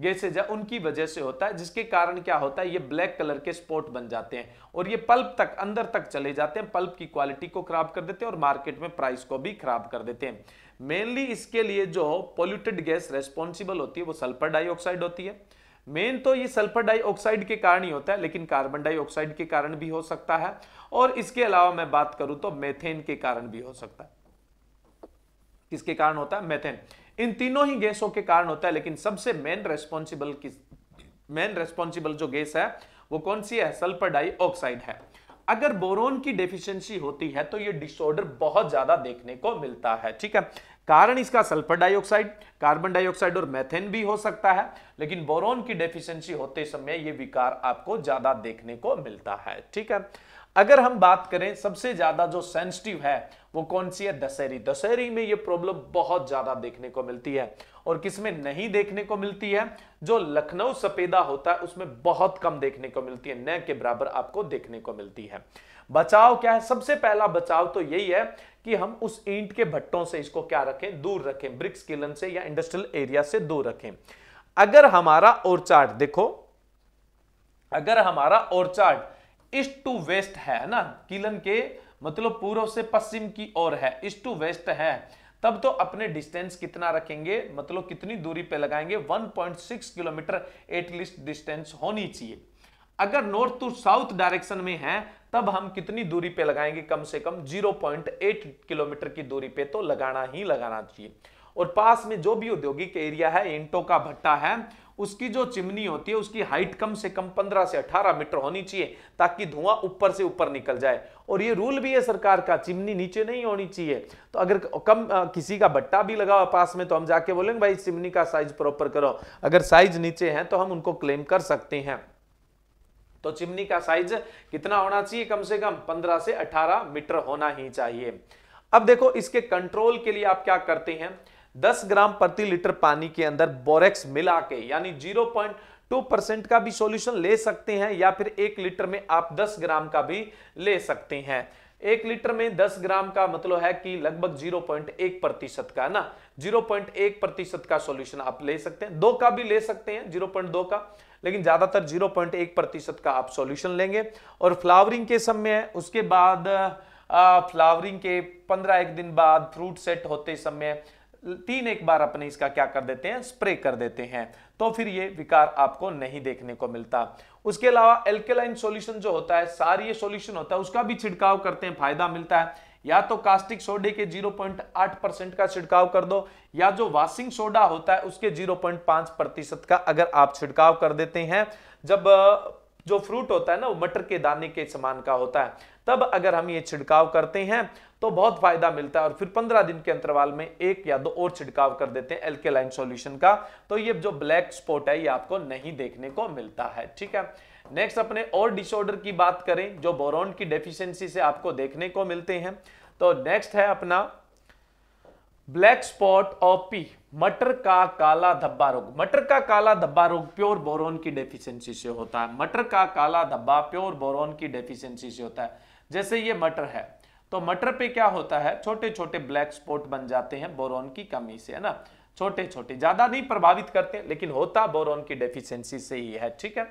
A: गैसेज है उनकी वजह से होता है जिसके कारण क्या होता है ये ब्लैक कलर के स्पॉट बन जाते हैं और ये पल्प तक अंदर तक चले जाते हैं पल्प की क्वालिटी को खराब कर देते हैं और मार्केट में प्राइस को भी खराब कर देते हैं मेनली इसके लिए जो पोल्यूटेड गैस रेस्पॉन्सिबल होती है वो सल्फर डाइऑक्साइड होती है मेन तो ये सल्फर डाइऑक्साइड के कारण ही होता है लेकिन कार्बन डाइऑक्साइड के कारण भी हो सकता है और इसके अलावा मैं बात करूं तो मेथेन के कारण भी हो सकता है किसके कारण होता है मेथेन इन तीनों ही गैसों के कारण होता है लेकिन सबसे मेन रेस्पॉन्सिबल किस मेन रेस्पॉन्सिबल जो गैस है वो कौन सी है सल्फर डाइऑक्साइड है अगर बोरोन की डेफिशिएंसी होती है तो ये डिसऑर्डर बहुत ज्यादा देखने को मिलता है ठीक है कारण इसका सल्फर डाइऑक्साइड कार्बन डाइऑक्साइड और मैथेन भी हो सकता है लेकिन बोरोन की डेफिशिएंसी होते समय ये विकार आपको ज्यादा देखने को मिलता है ठीक है अगर हम बात करें सबसे ज्यादा जो सेंसिटिव है वो कौन सी है दशहरी दशहरी में ये प्रॉब्लम बहुत ज्यादा देखने को मिलती है और किसमें नहीं देखने को मिलती है जो लखनऊ सफेदा होता है उसमें बहुत कम देखने को मिलती है न के बराबर आपको देखने को मिलती है बचाव क्या है सबसे पहला बचाव तो यही है कि हम उस ईंट के भट्टों से इसको क्या रखें दूर रखें ब्रिक्स किलन से या इंडस्ट्रियल एरिया से दूर रखें अगर हमारा ओरचार्ट देखो अगर हमारा ओरचार्ट ईस्ट टू वेस्ट है ना किलन के मतलब पूर्व से पश्चिम की ओर है ईस्ट टू वेस्ट है तब तो अपने डिस्टेंस कितना रखेंगे मतलब कितनी दूरी पे लगाएंगे 1.6 किलोमीटर एटलीस्ट डिस्टेंस होनी चाहिए अगर नॉर्थ टू साउथ डायरेक्शन में है तब हम कितनी दूरी पे लगाएंगे कम से कम 0.8 किलोमीटर की दूरी पे तो लगाना ही लगाना चाहिए और पास में जो भी औद्योगिक एरिया है इंटो का भट्टा है उसकी जो चिमनी होती है उसकी हाइट कम से कम 15 से 18 मीटर होनी चाहिए ताकि धुआं ऊपर से ऊपर निकल जाए और ये रूल भी है सरकार का चिमनी नीचे नहीं होनी चाहिए तो अगर कम आ, किसी का भट्टा भी लगा हुआ पास में तो हम जाके बोलेंगे भाई चिमनी का साइज प्रॉपर करो अगर साइज नीचे है तो हम उनको क्लेम कर सकते हैं तो चिमनी का साइज कितना होना चाहिए कम से कम 15 से 18 मीटर होना ही चाहिए अब देखो इसके कंट्रोल के लिए आप क्या करते हैं 10 ग्राम प्रति लीटर पानी के अंदर बोरेक्स मिला के यानी 0.2 परसेंट का भी सॉल्यूशन ले सकते हैं या फिर एक लीटर में आप 10 ग्राम का भी ले सकते हैं एक लीटर में 10 ग्राम का मतलब है कि लगभग 0.1 प्रतिशत का ना 0.1 प्रतिशत का सॉल्यूशन आप ले सकते हैं दो का भी ले सकते हैं 0.2 का लेकिन ज़्यादातर 0.1 प्रतिशत का आप सॉल्यूशन लेंगे और फ्लावरिंग के समय उसके बाद फ्लावरिंग के 15 एक दिन बाद फ्रूट सेट होते समय तीन एक बार अपने इसका क्या कर देते हैं स्प्रे कर देते हैं तो फिर ये विकार आपको नहीं देखने को मिलता उसके अलावा एल्केलाइन सॉल्यूशन जो होता है सारी ये सॉल्यूशन होता है उसका भी छिड़काव करते हैं फायदा मिलता है या तो कास्टिक सोडे के 0.8 परसेंट का छिड़काव कर दो या जो वाशिंग सोडा होता है उसके 0.5 प्रतिशत का अगर आप छिड़काव कर देते हैं जब जो फ्रूट होता है ना वो मटर के दाने के समान का होता है तब अगर हम ये छिड़काव करते हैं तो बहुत फायदा मिलता है और फिर 15 दिन के अंतरवाल में एक या दो और छिड़काव कर देते हैं लाइन सोल्यूशन का तो ये जो ब्लैक स्पॉट है ये आपको नहीं देखने को मिलता है ठीक है नेक्स्ट अपने और डिसऑर्डर की बात करें जो बोरोन की डेफिशिएंसी से आपको देखने को मिलते हैं तो नेक्स्ट है अपना ब्लैक स्पॉट ओपी मटर का काला धब्बा रोग मटर का काला धब्बा रोग प्योर बोरोन की डेफिशिएंसी से होता है मटर का काला धब्बा प्योर बोरोन की डेफिशिएंसी से होता है जैसे ये मटर है तो मटर पे क्या होता है छोटे छोटे ब्लैक स्पॉट बन जाते हैं बोरोन की कमी से है ना छोटे छोटे ज्यादा नहीं प्रभावित करते लेकिन होता बोरोन की डेफिशिएंसी से ही है ठीक है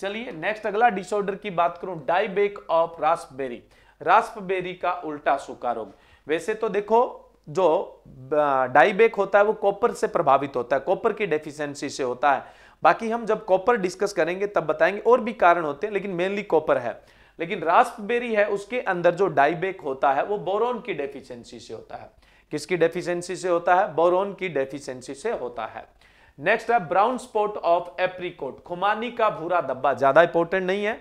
A: चलिए नेक्स्ट अगला डिसऑर्डर की बात करूं डाइबेक ऑफ रास्पबेरी रास्पबेरी का उल्टा सूखा रोग वैसे तो देखो जो डाइबेक होता है वो कॉपर से प्रभावित होता है कॉपर की डेफिशिएंसी से होता है बाकी हम जब कॉपर डिस्कस करेंगे तब बताएंगे और भी कारण होते हैं लेकिन मेनली कॉपर है लेकिन रास्पबेरी है उसके अंदर जो डाइबेक होता है वो बोरोन की डेफिशिएंसी से होता है किसकी डेफिशिएंसी से होता है बोरोन की डेफिशिएंसी से होता है नेक्स्ट है ब्राउन स्पॉट ऑफ एप्रीकोट खुमानी का भूरा धब्बा ज्यादा इंपॉर्टेंट नहीं है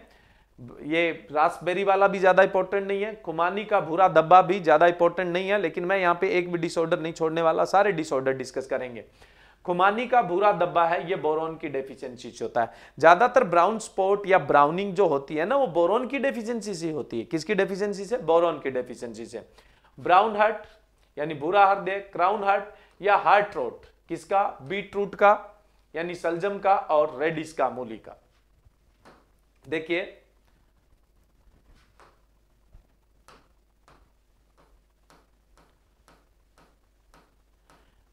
A: ये रास्पबेरी वाला भी ज्यादा इंपॉर्टेंट नहीं है खुमानी का भूरा धब्बा भी ज्यादा इंपॉर्टेंट नहीं है लेकिन मैं यहाँ पे एक भी डिसऑर्डर नहीं छोड़ने वाला सारे डिसऑर्डर डिस्कस करेंगे खुमानी का भूरा धब्बा है ये बोरोन की डेफिशिएंसी से होता है ज्यादातर ब्राउन स्पॉट या ब्राउनिंग जो होती है ना वो बोरोन की डेफिशिएंसी से होती है किसकी डेफिशिएंसी से बोरोन की डेफिशिएंसी से ब्राउन हार्ट यानी भूरा हृदय क्राउन हार्ट या हार्ट रोट किसका बीट रूट का यानी सलजम का और रेडिस का मूली का देखिए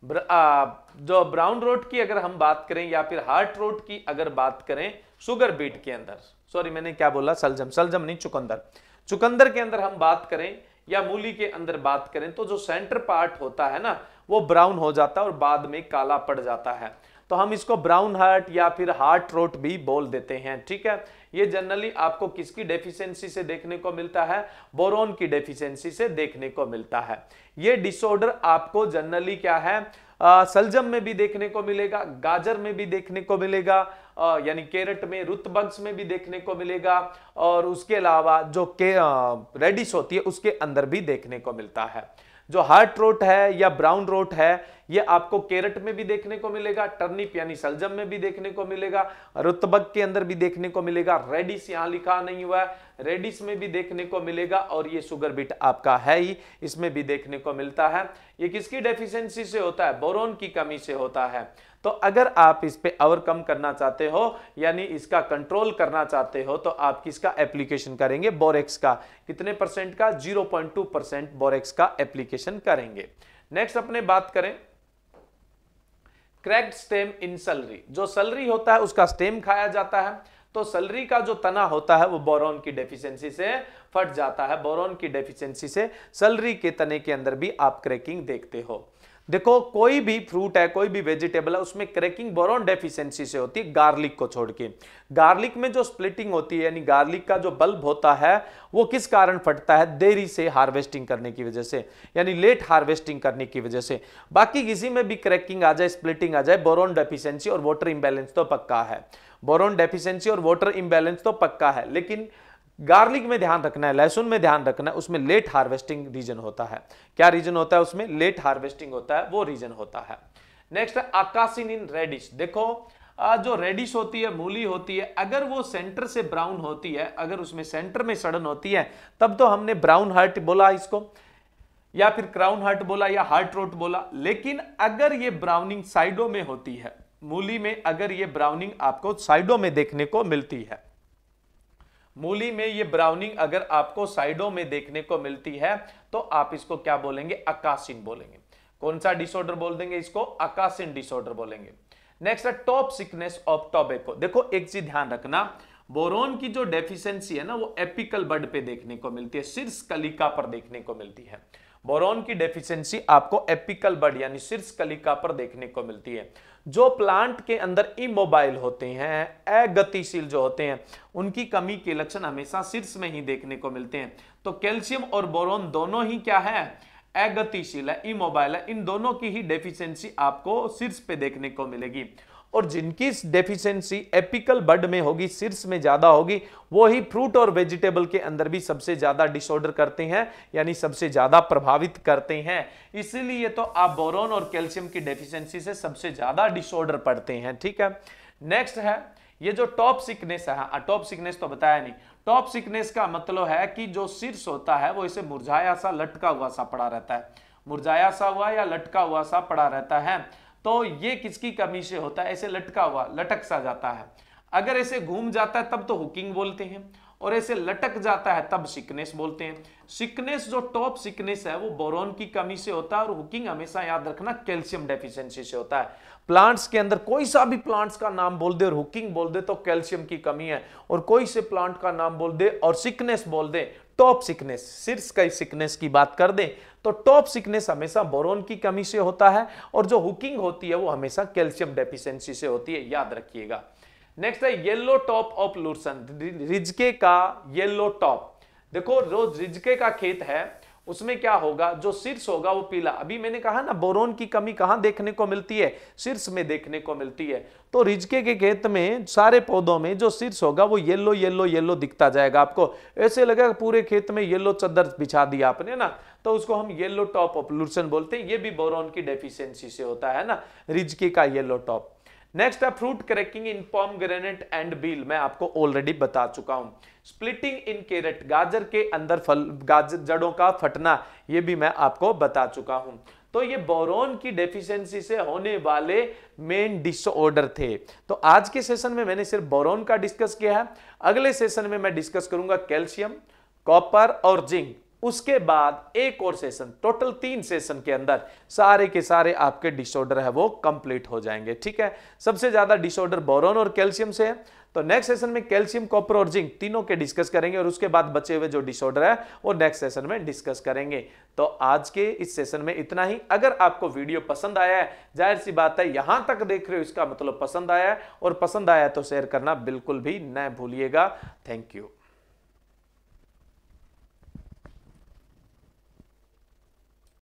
A: जो ब्राउन रोड की अगर हम बात करें या फिर हार्ट रोड की अगर बात करें शुगर बीट के अंदर सॉरी मैंने क्या बोला सलजम सलजम नहीं चुकंदर चुकंदर के अंदर हम बात करें या मूली के अंदर बात करें तो जो सेंटर पार्ट होता है ना वो ब्राउन हो जाता है और बाद में काला पड़ जाता है तो हम इसको ब्राउन हार्ट या फिर हार्ट रोट भी बोल देते हैं ठीक है ये जनरली आपको किसकी डेफिशिएंसी से देखने को मिलता है बोरोन की डेफिशिएंसी से देखने को मिलता है ये डिसऑर्डर आपको जनरली क्या है आ, सलजम में भी देखने को मिलेगा गाजर में भी देखने को मिलेगा यानी केरट में रुतबंश में भी देखने को मिलेगा और उसके अलावा जो के रेडिश होती है उसके अंदर भी देखने को मिलता है जो हार्ट रोट है या ब्राउन रोट है ये आपको केरट में भी देखने को मिलेगा टर्निप यानी सलजम में भी देखने को मिलेगा रुतबक के अंदर भी देखने को मिलेगा रेडिस यहां लिखा नहीं हुआ है रेडिस में भी देखने को मिलेगा और ये शुगर बीट आपका है ही इसमें भी देखने को मिलता है ये किसकी डेफिशिएंसी से होता है बोरोन की कमी से होता है तो अगर आप इस पर ओवरकम करना चाहते हो यानी इसका कंट्रोल करना चाहते हो तो आप किसका एप्लीकेशन करेंगे बोरेक्स का कितने परसेंट का 0.2 परसेंट बोरेक्स का एप्लीकेशन करेंगे नेक्स्ट अपने बात करें क्रैक्ड स्टेम इन सलरी जो सलरी होता है उसका स्टेम खाया जाता है तो सलरी का जो तना होता है वो बोरोन की डेफिशिएंसी से फट जाता है बोरॉन की डेफिशिएंसी से सलरी के तने के अंदर भी आप क्रैकिंग देखते हो देखो कोई भी फ्रूट है कोई भी वेजिटेबल है उसमें क्रैकिंग बोरोन डेफिशिएंसी से होती है गार्लिक को छोड़ के गार्लिक में जो स्प्लिटिंग होती है यानी गार्लिक का जो बल्ब होता है वो किस कारण फटता है देरी से हार्वेस्टिंग करने की वजह से यानी लेट हार्वेस्टिंग करने की वजह से बाकी किसी में भी क्रैकिंग आ जाए स्प्लिटिंग आ जाए बोरोन डेफिशियंसी और वॉटर इम्बेलेंस तो पक्का है बोरोन डेफिशियंसी और वॉटर इम्बेलेंस तो पक्का है लेकिन गार्लिक में ध्यान रखना है लहसुन में ध्यान रखना है उसमें लेट हार्वेस्टिंग रीजन होता है क्या रीजन होता है उसमें लेट हार्वेस्टिंग होता है वो रीजन होता है नेक्स्ट है आकाशीन इन रेडिश देखो जो रेडिश होती है मूली होती है अगर वो सेंटर से ब्राउन होती है अगर उसमें सेंटर में सड़न होती है तब तो हमने ब्राउन हर्ट बोला इसको या फिर क्राउन हर्ट बोला या हार्ट रोट बोला लेकिन अगर ये ब्राउनिंग साइडों में होती है मूली में अगर ये ब्राउनिंग आपको साइडों में देखने को मिलती है मूली में ये ब्राउनिंग अगर आपको साइडों में देखने को मिलती है तो आप इसको क्या बोलेंगे अकासिन बोलेंगे कौन सा डिसऑर्डर बोल देंगे इसको अकासिन डिसऑर्डर बोलेंगे नेक्स्ट है टॉप सिकनेस ऑफ टोबेको देखो एक चीज ध्यान रखना बोरोन की जो डेफिशिएंसी है ना वो एपिकल बड पे देखने को मिलती है शीर्ष कलिका पर देखने को मिलती है बोरोन की डेफिशिएंसी आपको एपिकल बड यानी शीर्ष कलिका पर देखने को मिलती है जो प्लांट के अंदर इमोबाइल होते हैं अगतिशील जो होते हैं उनकी कमी के लक्षण हमेशा शीर्ष में ही देखने को मिलते हैं तो कैल्शियम और बोरोन दोनों ही क्या है अगतिशील है इमोबाइल है इन दोनों की ही डेफिशिएंसी आपको शीर्ष पे देखने को मिलेगी और जिनकी डेफिशिएंसी एपिकल बड में होगी शीर्ष में ज़्यादा होगी वो ही फ्रूट और वेजिटेबल के अंदर भी सबसे ज़्यादा डिसऑर्डर करते हैं यानी सबसे ज़्यादा प्रभावित करते हैं इसीलिए तो आप बोरोन और कैल्शियम की डेफिशिएंसी से सबसे ज़्यादा डिसऑर्डर पड़ते हैं ठीक है नेक्स्ट है ये जो टॉप सिकनेस है टॉप हाँ, सिकनेस तो बताया नहीं टॉप सिकनेस का मतलब है कि जो शीर्ष होता है वो इसे मुरझाया सा लटका हुआ सा पड़ा रहता है मुरझाया सा हुआ या लटका हुआ सा पड़ा रहता है तो ये किसकी कमी से होता है ऐसे लटका हुआ लटक सा जाता है अगर ऐसे घूम जाता है तब तो हुकिंग बोलते हैं और ऐसे लटक जाता है तब सिकनेस बोलते हैं सिकनेस जो टॉप सिकनेस है वो बोरोन की कमी से होता है और हुकिंग हमेशा याद रखना कैल्शियम डेफिशिएंसी से होता है प्लांट्स के अंदर कोई सा भी प्लांट्स का नाम बोल दे और हुकिंग बोल दे तो कैल्शियम की कमी है और कोई से प्लांट का नाम बोल दे और सिकनेस बोल दे टॉप सिकनेस शीर्ष कई सिकनेस की बात कर दें तो टॉप सिकनेस हमेशा बोरोन की कमी से होता है और जो हुकिंग होती है वो हमेशा कैल्शियम डेफिशिएंसी से होती है याद रखिएगा नेक्स्ट है येलो टॉप ऑफ लूरसन रिजके का येलो टॉप देखो रोज रिजके का खेत है उसमें क्या होगा जो शीर्ष होगा वो पीला अभी मैंने कहा ना बोरोन की कमी कहां देखने को मिलती है शीर्ष में देखने को मिलती है तो रिजके के खेत में सारे पौधों में जो शीर्ष होगा वो येलो येलो येलो दिखता जाएगा आपको ऐसे लगेगा पूरे खेत में येलो चदर बिछा दिया आपने ना तो उसको हम येलो टॉप ऑफ बोलते हैं ये भी बोरोन की डेफिशियंसी से होता है ना रिजके का येलो टॉप नेक्स्ट है fruit cracking in pomegranate and बील मैं आपको ऑलरेडी बता चुका हूं स्प्लिटिंग इन केरेट गाजर के अंदर फल गाजर जड़ों का फटना ये भी मैं आपको बता चुका हूं तो ये बोरोन की डेफिशिएंसी से होने वाले मेन डिसऑर्डर थे तो आज के सेशन में मैंने सिर्फ बोरोन का डिस्कस किया है अगले सेशन में मैं डिस्कस करूंगा कैल्शियम कॉपर और जिंक उसके बाद एक और सेशन टोटल तीन सेशन के अंदर सारे के सारे आपके डिसऑर्डर है वो कंप्लीट हो जाएंगे ठीक है सबसे ज्यादा डिसऑर्डर बोरोन और कैल्शियम से है तो नेक्स्ट सेशन में कैल्शियम कॉपर और जिंक तीनों के डिस्कस करेंगे और उसके बाद बचे हुए जो डिसऑर्डर है वो नेक्स्ट सेशन में डिस्कस करेंगे तो आज के इस सेशन में इतना ही अगर आपको वीडियो पसंद आया है जाहिर सी बात है यहां तक देख रहे हो इसका मतलब पसंद आया है और पसंद आया तो शेयर करना बिल्कुल भी न भूलिएगा थैंक यू